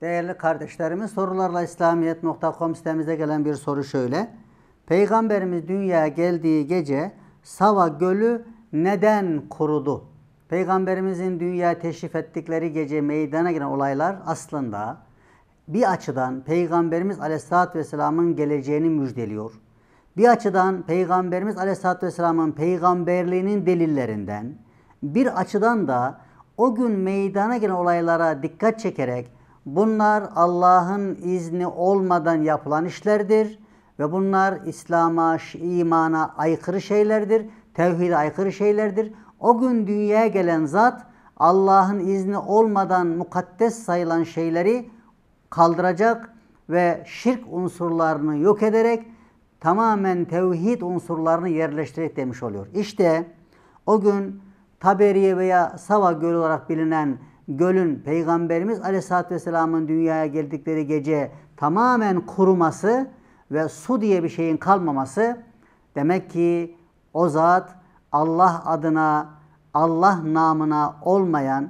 Değerli kardeşlerimiz sorularla İslamiyet.com sitemize gelen bir soru şöyle. Peygamberimiz dünyaya geldiği gece Sava Gölü neden kurudu? Peygamberimizin dünya teşrif ettikleri gece meydana gelen olaylar aslında bir açıdan Peygamberimiz Aleyhisselatü Vesselam'ın geleceğini müjdeliyor. Bir açıdan Peygamberimiz Aleyhisselatü Vesselam'ın peygamberliğinin delillerinden, bir açıdan da o gün meydana gelen olaylara dikkat çekerek Bunlar Allah'ın izni olmadan yapılan işlerdir ve bunlar İslam'a, imana aykırı şeylerdir, tevhide aykırı şeylerdir. O gün dünyaya gelen zat Allah'ın izni olmadan mukaddes sayılan şeyleri kaldıracak ve şirk unsurlarını yok ederek tamamen tevhid unsurlarını yerleştirerek demiş oluyor. İşte o gün Taberiye veya Sava Gölü olarak bilinen gölün Peygamberimiz Aleyhisselatü Vesselam'ın dünyaya geldikleri gece tamamen kuruması ve su diye bir şeyin kalmaması demek ki o zat Allah adına, Allah namına olmayan,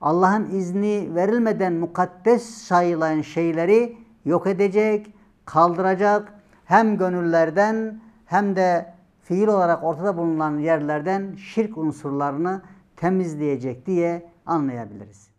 Allah'ın izni verilmeden mukaddes sayılan şeyleri yok edecek, kaldıracak, hem gönüllerden hem de fiil olarak ortada bulunan yerlerden şirk unsurlarını temizleyecek diye anlayabiliriz.